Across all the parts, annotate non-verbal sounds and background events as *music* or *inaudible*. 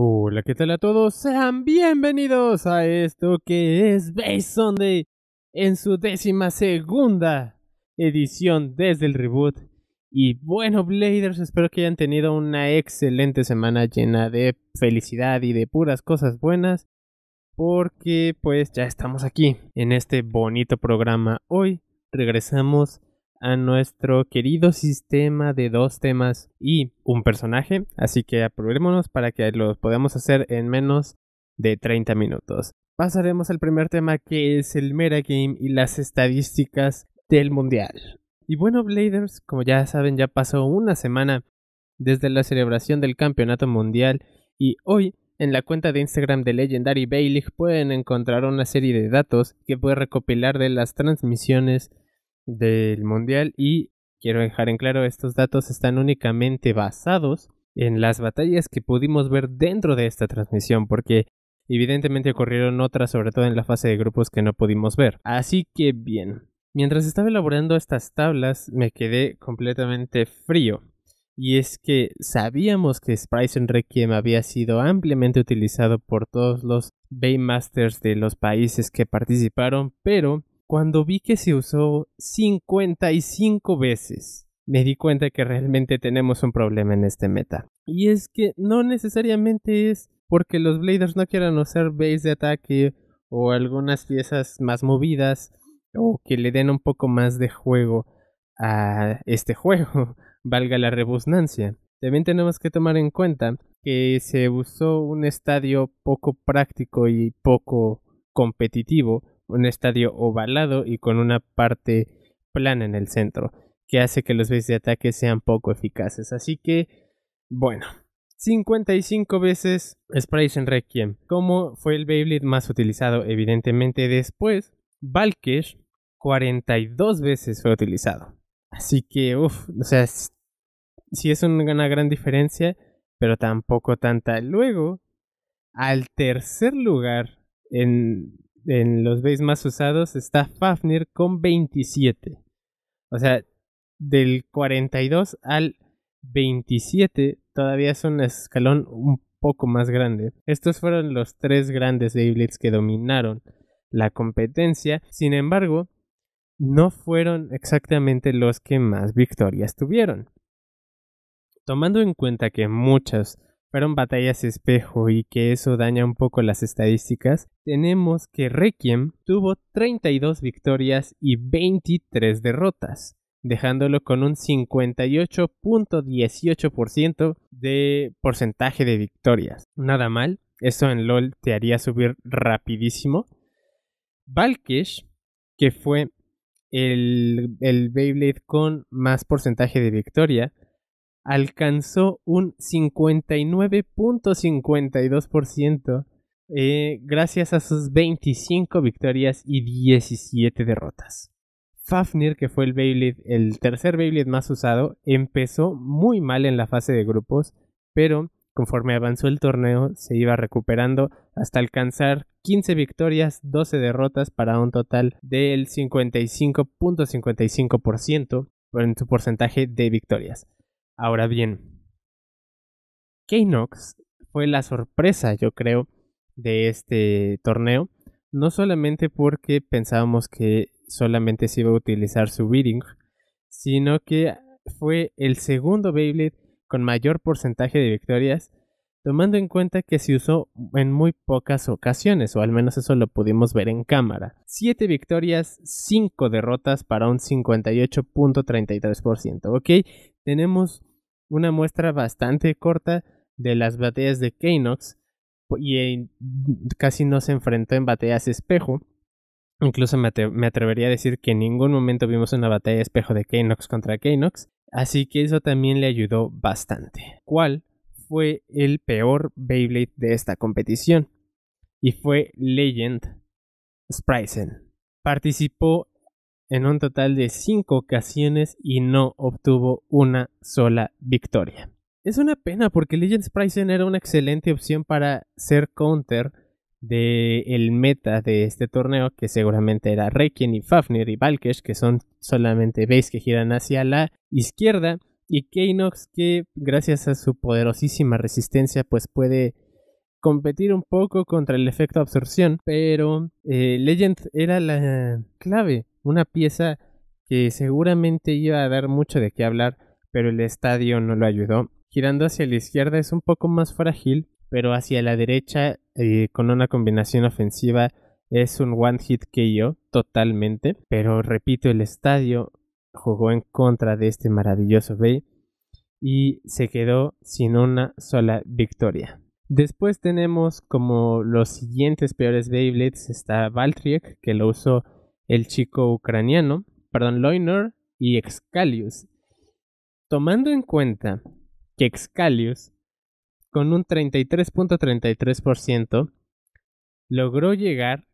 Hola, ¿qué tal a todos? Sean bienvenidos a esto que es Base Sunday en su décima segunda edición desde el reboot. Y bueno, Bladers, espero que hayan tenido una excelente semana llena de felicidad y de puras cosas buenas. Porque pues ya estamos aquí en este bonito programa. Hoy regresamos a nuestro querido sistema de dos temas y un personaje, así que aprobémonos para que lo podamos hacer en menos de 30 minutos. Pasaremos al primer tema que es el metagame y las estadísticas del mundial. Y bueno, Bladers, como ya saben, ya pasó una semana desde la celebración del campeonato mundial y hoy en la cuenta de Instagram de Legendary Bailey pueden encontrar una serie de datos que puede recopilar de las transmisiones del Mundial y quiero dejar en claro, estos datos están únicamente basados en las batallas que pudimos ver dentro de esta transmisión, porque evidentemente ocurrieron otras, sobre todo en la fase de grupos que no pudimos ver. Así que bien, mientras estaba elaborando estas tablas me quedé completamente frío. Y es que sabíamos que Spice Requiem había sido ampliamente utilizado por todos los Baymasters de los países que participaron, pero cuando vi que se usó 55 veces, me di cuenta que realmente tenemos un problema en este meta. Y es que no necesariamente es porque los Bladers no quieran usar base de ataque o algunas piezas más movidas o que le den un poco más de juego a este *laughs* juego, valga la rebusnancia. También tenemos que tomar en cuenta que se usó un estadio poco práctico y poco competitivo un estadio ovalado y con una parte plana en el centro, que hace que los veces de ataque sean poco eficaces. Así que, bueno, 55 veces spray en Requiem, ¿Cómo fue el Beyblade más utilizado evidentemente después, Valkesh 42 veces fue utilizado. Así que, uff, o sea, sí es una gran diferencia, pero tampoco tanta. Luego, al tercer lugar en en los veis más usados está Fafnir con 27. O sea, del 42 al 27 todavía es un escalón un poco más grande. Estos fueron los tres grandes Beyblades que dominaron la competencia. Sin embargo, no fueron exactamente los que más victorias tuvieron. Tomando en cuenta que muchas fueron batallas espejo y que eso daña un poco las estadísticas, tenemos que Requiem tuvo 32 victorias y 23 derrotas, dejándolo con un 58.18% de porcentaje de victorias. Nada mal, eso en LOL te haría subir rapidísimo. Valkesh, que fue el, el Beyblade con más porcentaje de victoria, alcanzó un 59.52% eh, gracias a sus 25 victorias y 17 derrotas. Fafnir, que fue el Beyblade, el tercer Beyblade más usado, empezó muy mal en la fase de grupos, pero conforme avanzó el torneo se iba recuperando hasta alcanzar 15 victorias, 12 derrotas para un total del 55.55% en su porcentaje de victorias. Ahora bien, Knox fue la sorpresa, yo creo, de este torneo, no solamente porque pensábamos que solamente se iba a utilizar su Beating, sino que fue el segundo Beyblade con mayor porcentaje de victorias, tomando en cuenta que se usó en muy pocas ocasiones, o al menos eso lo pudimos ver en cámara. 7 victorias, 5 derrotas para un 58.33%, ¿ok? Tenemos una muestra bastante corta de las batallas de Kanox pues, y casi no se enfrentó en batallas espejo. Incluso me, atrevería a decir que en ningún momento vimos una batalla espejo de Kainox contra Kainox, así que eso también le ayudó bastante. ¿Cuál fue el peor Beyblade de esta competición? Y fue Legend Spryzen. Participó en un total de 5 ocasiones y no obtuvo una sola victoria. Es una pena porque Legends Prison era una excelente opción para ser counter del el meta de este torneo, que seguramente era Requiem y Fafnir y Valkesh, que son solamente base que giran hacia la izquierda, y Kanox que gracias a su poderosísima resistencia, pues puede competir un poco contra el efecto absorción, pero eh, Legends era la clave una pieza que seguramente iba a dar mucho de qué hablar, pero el estadio no lo ayudó. Girando hacia la izquierda es un poco más frágil, pero hacia la derecha, eh, con una combinación ofensiva, es un one hit que yo totalmente. Pero repito, el estadio jugó en contra de este maravilloso Bay y se quedó sin una sola victoria. Después tenemos como los siguientes peores Beyblades está Valtriek, que lo usó el chico ucraniano, perdón, Loinor y Excalius. Tomando en cuenta que Excalius, con un 33.33%, logró llegar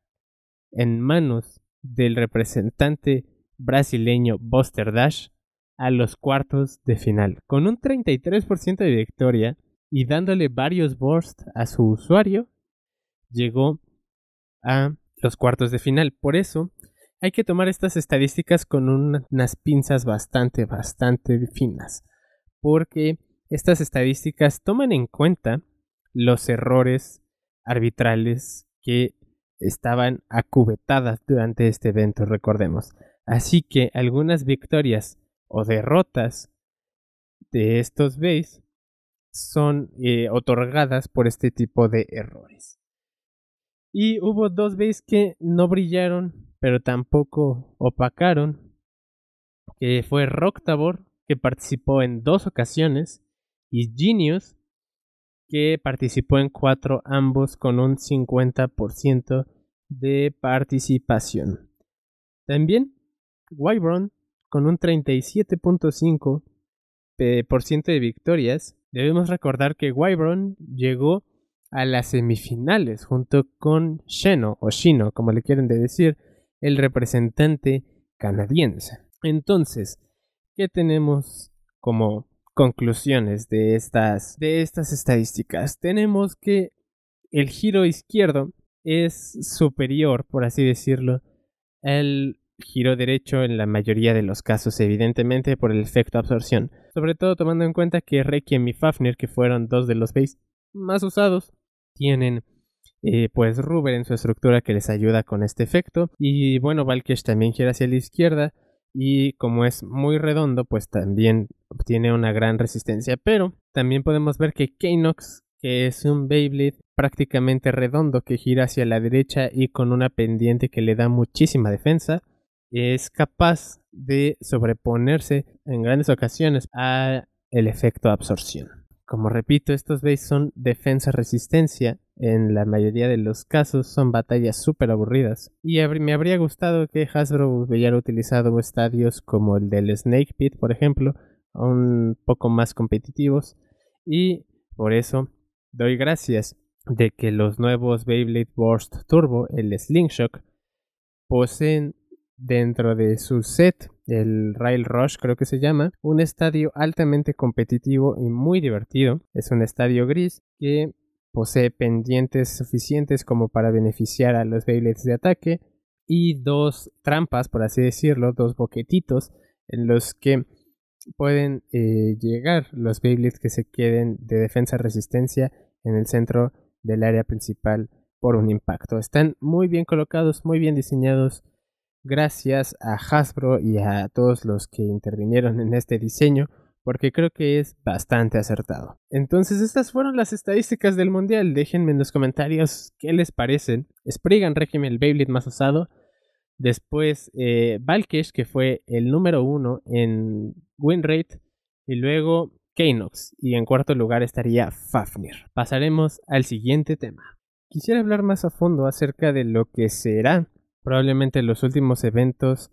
en manos del representante brasileño Buster Dash a los cuartos de final, con un 33% de victoria y dándole varios bursts a su usuario, llegó a los cuartos de final. Por eso hay que tomar estas estadísticas con unas pinzas bastante, bastante finas, porque estas estadísticas toman en cuenta los errores arbitrales que estaban acubetadas durante este evento, recordemos. Así que algunas victorias o derrotas de estos veis son eh, otorgadas por este tipo de errores. Y hubo dos veis que no brillaron pero tampoco opacaron que fue Rocktabor, que participó en dos ocasiones, y Genius, que participó en cuatro, ambos con un 50% de participación. También Wybron, con un 37.5% eh, de victorias, debemos recordar que Wybron llegó a las semifinales junto con Sheno o Shino, como le quieren decir, el representante canadiense. Entonces, ¿qué tenemos como conclusiones de estas, de estas estadísticas? Tenemos que el giro izquierdo es superior, por así decirlo, al giro derecho en la mayoría de los casos, evidentemente por el efecto absorción. Sobre todo tomando en cuenta que Requiem y Fafnir, que fueron dos de los base más usados, tienen eh, pues Ruber en su estructura que les ayuda con este efecto. Y bueno, Valkesh también gira hacia la izquierda y como es muy redondo, pues también obtiene una gran resistencia. Pero también podemos ver que Kanox, que es un Beyblade prácticamente redondo que gira hacia la derecha y con una pendiente que le da muchísima defensa, es capaz de sobreponerse en grandes ocasiones al efecto absorción. Como repito, estos bays son defensa-resistencia. En la mayoría de los casos son batallas súper aburridas. Y me habría gustado que Hasbro hubiera utilizado estadios como el del Snake Pit, por ejemplo, un poco más competitivos. Y por eso doy gracias de que los nuevos Beyblade Burst Turbo, el Slingshock, poseen dentro de su set el Rail Rush creo que se llama, un estadio altamente competitivo y muy divertido. Es un estadio gris que posee pendientes suficientes como para beneficiar a los Beyblades de ataque y dos trampas, por así decirlo, dos boquetitos en los que pueden eh, llegar los Beyblades que se queden de defensa-resistencia en el centro del área principal por un impacto. Están muy bien colocados, muy bien diseñados gracias a Hasbro y a todos los que intervinieron en este diseño, porque creo que es bastante acertado. Entonces estas fueron las estadísticas del Mundial, déjenme en los comentarios qué les parecen. Spriggan régimen, el Beyblade más usado. Después eh, Valkesh, que fue el número uno en win rate. Y luego Kainox. Y en cuarto lugar estaría Fafnir. Pasaremos al siguiente tema. Quisiera hablar más a fondo acerca de lo que será probablemente los últimos eventos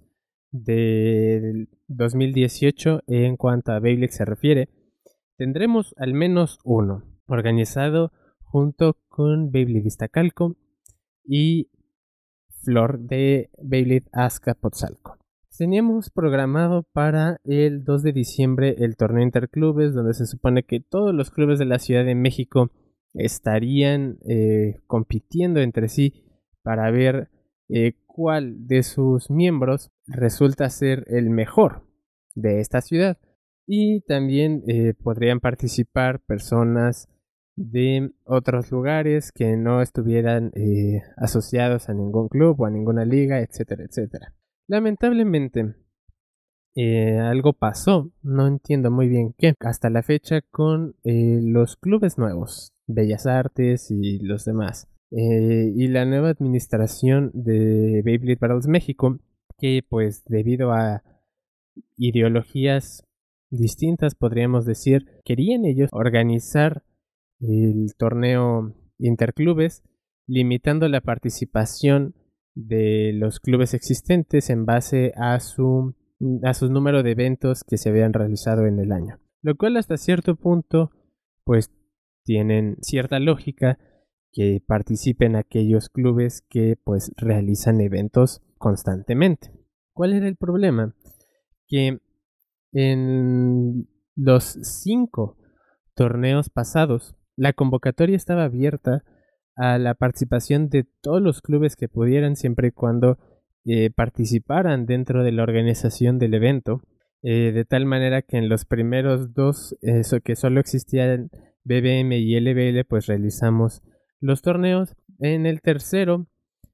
del 2018 en cuanto a Beyblade se refiere, tendremos al menos uno, organizado junto con Beyblade Calco y Flor de Beyblade Azcapotzalco. Teníamos programado para el 2 de diciembre el torneo interclubes, donde se supone que todos los clubes de la Ciudad de México estarían eh, compitiendo entre sí para ver eh, cuál de sus miembros resulta ser el mejor de esta ciudad. Y también eh, podrían participar personas de otros lugares que no estuvieran eh, asociados a ningún club o a ninguna liga, etcétera, etcétera. Lamentablemente, eh, algo pasó, no entiendo muy bien qué, hasta la fecha con los clubes nuevos, Bellas Artes y los demás. Eh, y la nueva administración de Beyblade Battles México, que pues debido a ideologías distintas, podríamos decir, querían ellos organizar el torneo interclubes, limitando la participación de los clubes existentes en base a su a número de eventos que se habían realizado en el año. Lo cual hasta cierto punto pues tienen cierta lógica que participen aquellos clubes que pues realizan eventos constantemente. ¿Cuál era el problema? Que en los cinco torneos pasados, la convocatoria estaba abierta a la participación de todos los clubes que pudieran siempre y cuando eh, participaran dentro de la organización del evento, eh, de tal manera que en los primeros dos, eso eh, que solo existían BBM y LBL, pues realizamos los torneos. En el tercero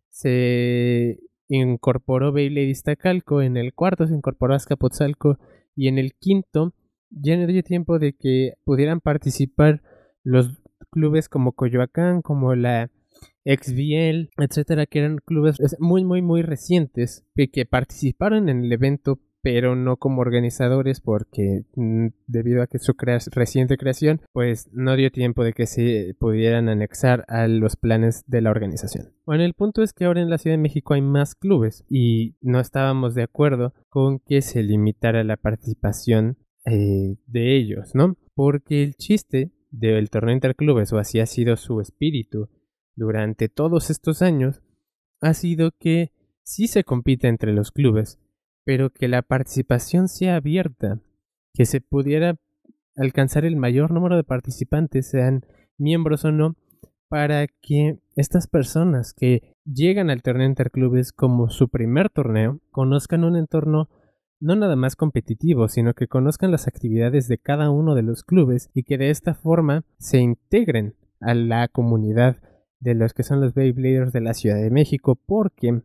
se incorporó Beyblade Iztacalco, en el cuarto se incorporó Azcapotzalco y en el quinto ya no dio tiempo de que pudieran participar los clubes como Coyoacán, como la XBL, etcétera, que eran clubes muy, muy, muy recientes que, que participaron en el evento pero no como organizadores porque mm, debido a que su reciente creación, pues no dio tiempo de que se pudieran anexar a los planes de la organización. Bueno, el punto es que ahora en la Ciudad de México hay más clubes y no estábamos de acuerdo con que se limitara la participación eh, de ellos, ¿no? Porque el chiste del torneo interclubes, o así ha sido su espíritu durante todos estos años, ha sido que si se compite entre los clubes, pero que la participación sea abierta, que se pudiera alcanzar el mayor número de participantes, sean miembros o no, para que estas personas que llegan al torneo interclubes como su primer torneo conozcan un entorno no nada más competitivo, sino que conozcan las actividades de cada uno de los clubes y que de esta forma se integren a la comunidad de los que son los Beybladers de la Ciudad de México, porque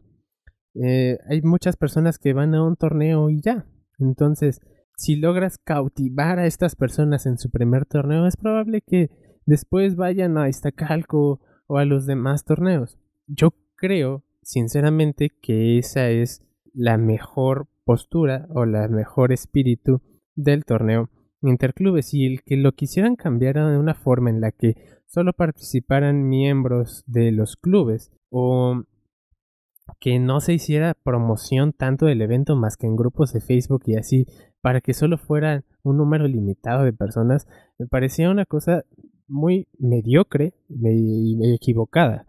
eh, hay muchas personas que van a un torneo y ya. Entonces, si logras cautivar a estas personas en su primer torneo, es probable que después vayan a Iztacalco o a los demás torneos. Yo creo, sinceramente, que esa es la mejor postura o la mejor espíritu del torneo interclubes y el que lo quisieran cambiar de una forma en la que solo participaran miembros de los clubes o que no se hiciera promoción tanto del evento más que en grupos de Facebook y así, para que solo fuera un número limitado de personas, me parecía una cosa muy mediocre y equivocada.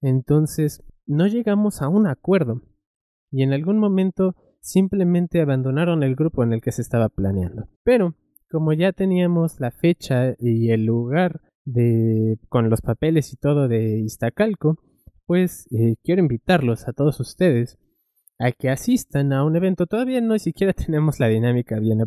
Entonces, no llegamos a un acuerdo y en algún momento simplemente abandonaron el grupo en el que se estaba planeando. Pero, como ya teníamos la fecha y el lugar de, con los papeles y todo de Iztacalco, pues eh, quiero invitarlos a todos ustedes a que asistan a un evento. Todavía no siquiera *laughs* tenemos la dinámica bien.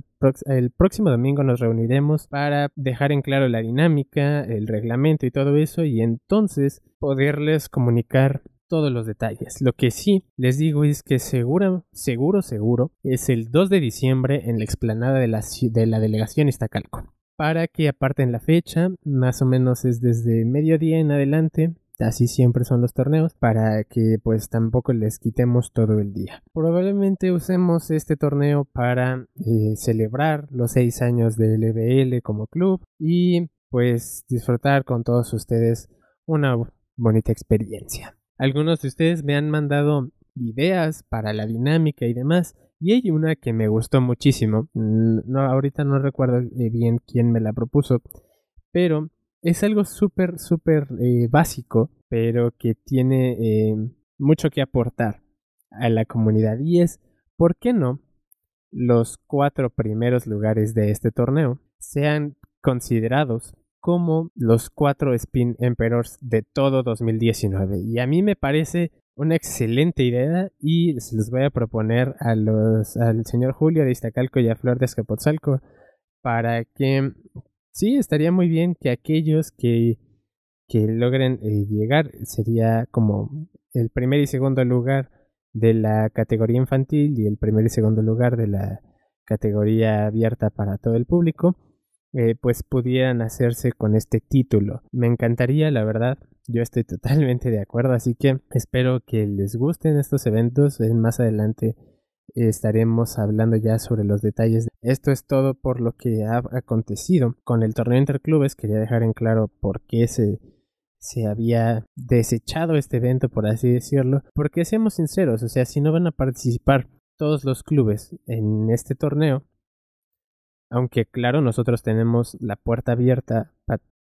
El próximo domingo nos reuniremos para dejar en claro la dinámica, el reglamento y todo eso y entonces poderles comunicar todos los detalles. Lo que sí les digo es que seguro, seguro, seguro es el 2 de diciembre en la explanada de la, de la delegación Iztacalco. Para que aparten la fecha, más o menos es desde mediodía en adelante así siempre son los torneos, para que pues tampoco les quitemos todo el día. Probablemente usemos este torneo para eh, celebrar los seis años del LBL como club y pues disfrutar con todos ustedes una bonita experiencia. Algunos de ustedes me han mandado ideas para la dinámica y demás. Y hay una que me gustó muchísimo. Mm, no, ahorita no recuerdo eh, bien quién me la propuso. Pero es algo súper, súper eh, básico, pero que tiene eh, mucho que aportar a la comunidad. Y es, ¿por qué no? Los cuatro primeros lugares de este torneo sean considerados como los cuatro Spin Emperors de todo 2019. Y a mí me parece una excelente idea y les voy a proponer a los, al señor Julio de Iztacalco y a Flor de Escapotzalco para que sí, estaría muy bien que aquellos que, logren eh, llegar, sería como el primer y segundo lugar de la categoría infantil y el primer y segundo lugar de la categoría abierta para todo el público, eh, pues pudieran hacerse con este título. Me encantaría, la verdad, yo estoy *laughs* totalmente de acuerdo, así que espero que les gusten estos eventos más adelante estaremos hablando ya sobre los detalles. Esto es todo por lo que ha acontecido con el torneo interclubes. Quería dejar en claro por qué se, se había desechado este evento, por así decirlo. Porque seamos sinceros, o sea, si no van a participar todos los clubes en este torneo, aunque claro, nosotros tenemos la puerta abierta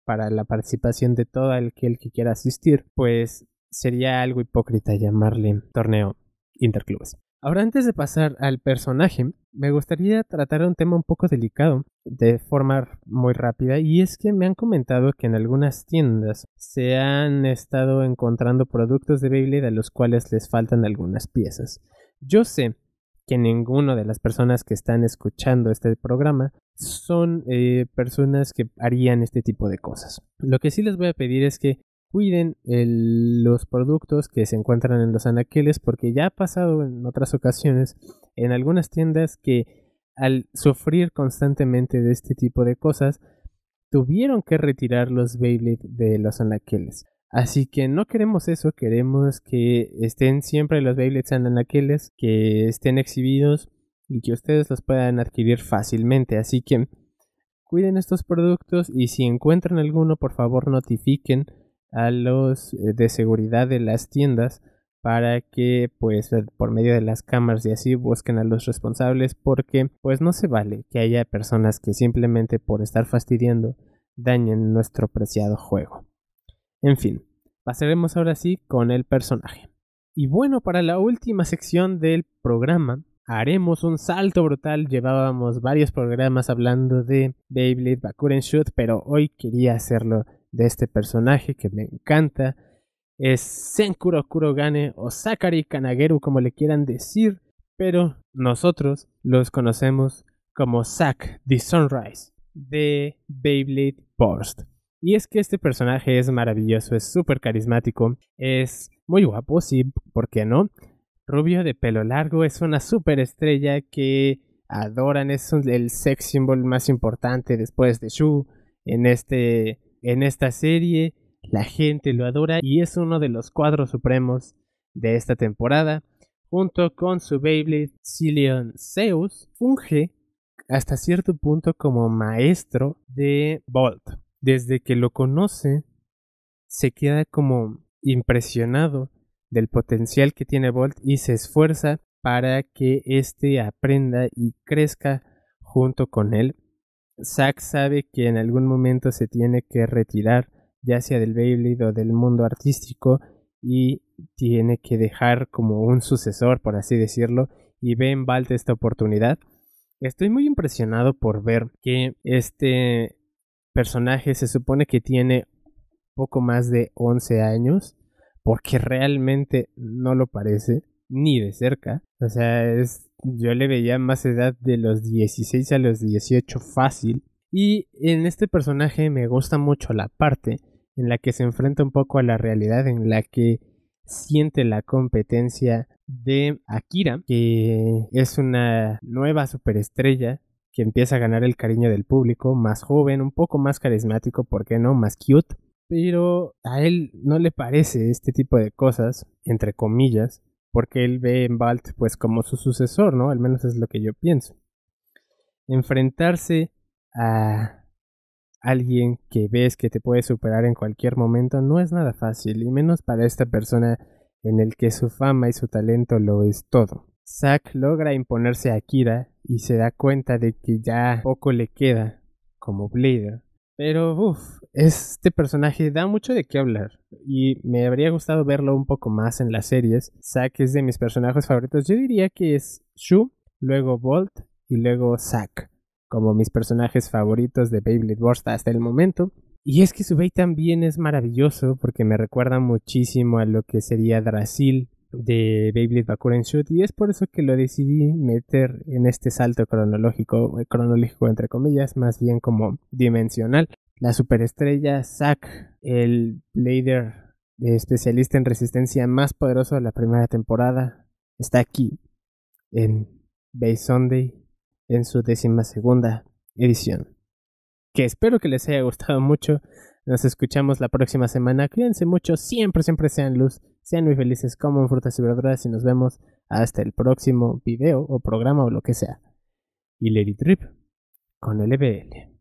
para la participación de todo el que quiera asistir, pues sería algo hipócrita llamarle torneo interclubes. Ahora antes de pasar al personaje, me gustaría tratar un tema un poco delicado de forma muy rápida y es que me han comentado que en algunas tiendas se han estado encontrando productos de Beyblade a los cuales les faltan algunas piezas. Yo sé que ninguno de las personas que están escuchando este programa son eh, personas que harían este tipo de cosas. Lo que sí les voy a pedir es que cuiden los productos que se encuentran en los anaqueles porque ya ha pasado en otras ocasiones en algunas tiendas que al sufrir constantemente de este tipo de cosas tuvieron que retirar los bailets de los anaqueles. Así que no queremos eso, queremos que estén siempre los Beyblades en anaqueles, que estén exhibidos y que ustedes los puedan adquirir fácilmente. Así que cuiden estos productos y si encuentran alguno, por favor notifiquen a los eh, de seguridad de las tiendas para que pues eh, por medio de las cámaras y así busquen a los responsables porque pues no se vale que haya personas que simplemente por estar fastidiando dañen nuestro preciado juego. En fin, pasaremos ahora sí con el personaje. Y bueno, para la última sección del programa haremos un salto brutal. Llevábamos varios programas hablando de Beyblade Bakuren Shoot, pero hoy quería hacerlo de este personaje que me encanta es Senkuro Kurogane o Sakari Kanageru como le quieran decir, pero nosotros los conocemos como Zack the Sunrise de Beyblade Burst. Y es que este personaje es maravilloso, es súper carismático, es muy guapo, sí, ¿por qué no? Rubio de pelo largo, es una super estrella que adoran, es el sex symbol más importante después de Shu en este en esta serie, la gente lo adora y es uno de los cuadros supremos de esta temporada. Junto con su Beyblade Cillion Zeus, funge hasta cierto punto como maestro de Bolt. Desde que lo conoce, se queda como impresionado del potencial que tiene Bolt y se esfuerza para que éste aprenda y crezca junto con él. Zack sabe que en algún momento se tiene que retirar, ya sea del Beyblade o del mundo artístico, y tiene que dejar como un sucesor, por así decirlo, y ve en Balt esta oportunidad. Estoy muy impresionado por ver que este personaje se supone que tiene poco más de 11 años, porque realmente no lo parece, ni de cerca. O sea, es yo le veía más edad de los 16 a los 18 fácil. Y en este personaje me gusta mucho la parte en la que se enfrenta un poco a la realidad, en la que siente la competencia de Akira, que es una nueva superestrella que empieza a ganar el cariño del público, más joven, un poco más carismático, ¿por qué no? Más cute. Pero a él no le parece este tipo de cosas, entre comillas, porque él ve en Balt pues como su sucesor, ¿no? Al menos es lo que yo pienso. Enfrentarse a alguien que ves que te puede superar en cualquier momento no es nada fácil, y menos para esta persona en el que su fama y su talento lo es todo. Zack logra imponerse a Kira y se da cuenta de que ya poco le queda como Blader pero, uff, este personaje da mucho de qué hablar y me habría gustado verlo un poco más en las series. Zack es de mis personajes favoritos. Yo diría que es Shu, luego Bolt y luego Zack, como mis personajes favoritos de Beyblade Wars hasta el momento. Y es que su Bey también es maravilloso porque me recuerda muchísimo a lo que sería Drasil de Beyblade Bakuren Shoot y es por eso que lo decidí meter en este salto cronológico, eh, cronológico entre comillas, más bien como dimensional. La superestrella Zack, el blader especialista en resistencia más poderoso de la primera temporada, está aquí en Bay Sunday en su décima edición. Que espero que les haya gustado mucho. Nos escuchamos la próxima semana. Cuídense mucho, siempre, siempre sean luz sean muy felices, en frutas y verduras y nos vemos hasta el próximo video o programa o lo que sea. y Lady Trip con LBL.